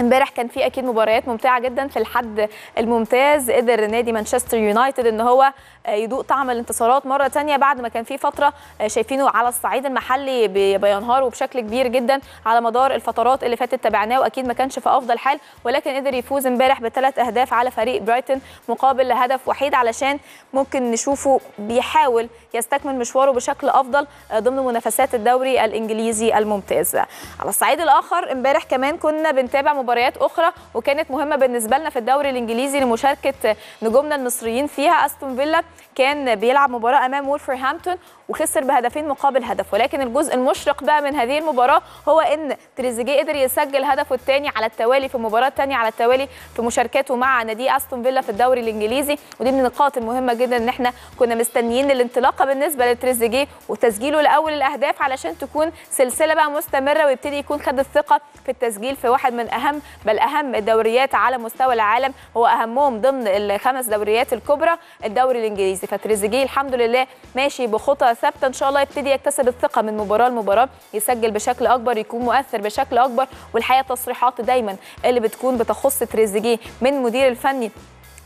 امبارح كان في اكيد مباريات ممتعه جدا في الحد الممتاز قدر نادي مانشستر يونايتد ان هو آه، يذوق طعم الانتصارات مره ثانيه بعد ما كان في فتره آه، شايفينه على الصعيد المحلي بينهار وبشكل كبير جدا على مدار الفترات اللي فاتت تابعناه واكيد ما كانش في افضل حال ولكن قدر يفوز امبارح بثلاث اهداف على فريق برايتون مقابل هدف وحيد علشان ممكن نشوفه بيحاول يستكمل مشواره بشكل افضل آه، ضمن منافسات الدوري الانجليزي الممتاز على الصعيد الاخر امبارح كمان كنا بنتابع مباريات اخرى وكانت مهمه بالنسبه لنا في الدوري الانجليزي لمشاركه نجومنا المصريين فيها استون فيلا كان بيلعب مباراه امام وولفرهامبتون وخسر بهدفين مقابل هدف ولكن الجزء المشرق بقى من هذه المباراه هو ان تريزيجيه قدر يسجل هدفه الثاني على التوالي في مباراه ثانيه على التوالي في مشاركته مع نادي استون فيلا في الدوري الانجليزي ودي من النقاط المهمه جدا ان احنا كنا مستنيين الانطلاقه بالنسبه لتريزيجيه وتسجيله لاول الاهداف علشان تكون سلسله بقى مستمره ويبتدي يكون خد الثقه في التسجيل في واحد من اهم اهم بل اهم الدوريات على مستوى العالم هو اهمهم ضمن الخمس دوريات الكبرى الدوري الانجليزي فتريزيجيه الحمد لله ماشي بخطى ثابته ان شاء الله يبتدي يكتسب الثقه من مباراه لمباراه يسجل بشكل اكبر يكون مؤثر بشكل اكبر والحقيقه تصريحات دايما اللي بتكون بتخص تريزيجيه من مدير الفني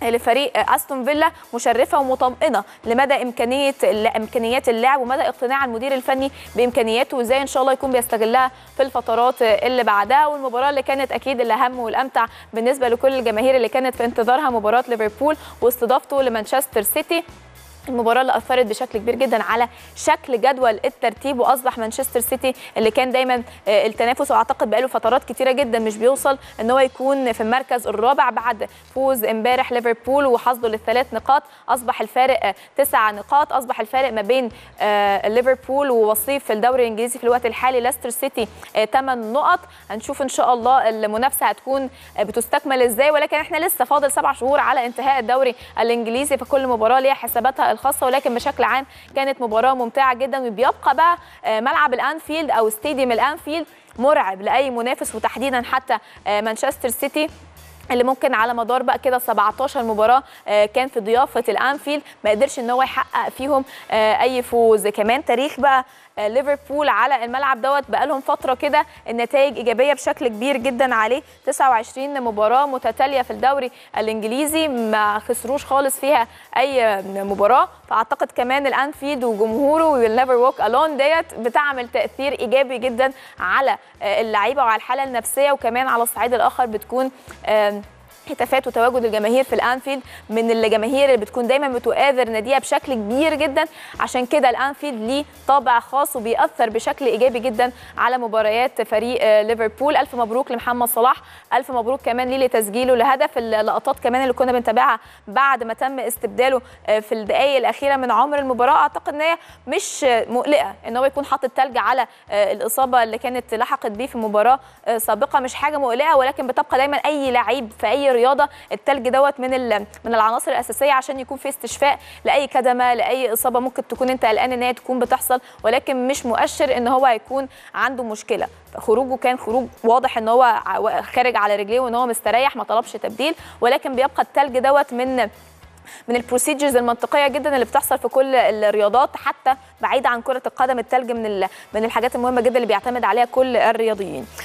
لفريق استون فيلا مشرفه ومطمئنه لمدى امكانيه امكانيات اللاعب ومدى اقتناع المدير الفني بامكانياته وازاي ان شاء الله يكون بيستغلها في الفترات اللي بعدها والمباراه اللي كانت اكيد الاهم والامتع بالنسبه لكل الجماهير اللي كانت في انتظارها مباراه ليفربول واستضافته لمانشستر سيتي المباراه اللي اثرت بشكل كبير جدا على شكل جدول الترتيب واصبح مانشستر سيتي اللي كان دايما آه، التنافس واعتقد بقاله فترات كتيره جدا مش بيوصل ان هو يكون في المركز الرابع بعد فوز امبارح ليفربول وحصده للثلاث نقاط اصبح الفارق آه، تسع نقاط اصبح الفارق ما بين آه، ليفربول ووصيف في الدوري الانجليزي في الوقت الحالي لاستر سيتي ثمان نقط هنشوف ان شاء الله المنافسه هتكون بتستكمل ازاي ولكن احنا لسه فاضل سبع شهور على انتهاء الدوري الانجليزي فكل مباراه ليها حساباتها الخاصه ولكن بشكل عام كانت مباراه ممتعه جدا وبيبقى بقى آه، ملعب الانفيلد او ستاديوم الانفيلد مرعب لاي منافس وتحديدا حتى آه، مانشستر سيتي اللي ممكن على مدار بقى كده 17 مباراه آه، كان في ضيافه الانفيلد ما قدرش ان هو يحقق فيهم اي فوز كمان تاريخ بقى آه، ليفربول على الملعب دوت بقالهم فتره كده النتائج ايجابيه بشكل كبير جدا عليه 29 مباراه متتاليه في الدوري الانجليزي ما خسروش خالص فيها اي مباراه فاعتقد كمان الانفيلد وجمهوره ويل نيفر ووك الون ديت بتعمل تاثير ايجابي جدا على آه، اللعيبه وعلى الحاله النفسيه وكمان على الصعيد الاخر بتكون هتافات وتواجد الجماهير في الانفيلد من الجماهير اللي بتكون دايما بتؤازر ناديها بشكل كبير جدا عشان كده الانفيلد ليه طابع خاص وبيأثر بشكل ايجابي جدا على مباريات فريق آه، ليفربول الف مبروك لمحمد صلاح الف مبروك كمان ليه لتسجيله لهدف اللقطات كمان اللي كنا بنتابعها بعد ما تم استبداله آه، في الدقائق الاخيره من عمر المباراه اعتقد ان هي مش مقلقه ان هو يكون حاطط ثلج على آه، الاصابه اللي كانت لحقت بيه في مباراه سابقه مش حاجه مقلقه ولكن بتبقى دايما اي لعيب في اي الرياضه الثلج دوت من من العناصر الاساسيه عشان يكون في استشفاء لاي كدمه لاي اصابه ممكن تكون انت قلقان ان هي تكون بتحصل ولكن مش مؤشر ان هو هيكون عنده مشكله خروجه كان خروج واضح ان هو خارج على رجليه وان هو مستريح ما طلبش تبديل ولكن بيبقى الثلج دوت من من البروسيجرز المنطقيه جدا اللي بتحصل في كل الرياضات حتى بعيد عن كره القدم الثلج من من الحاجات المهمه جدا اللي بيعتمد عليها كل الرياضيين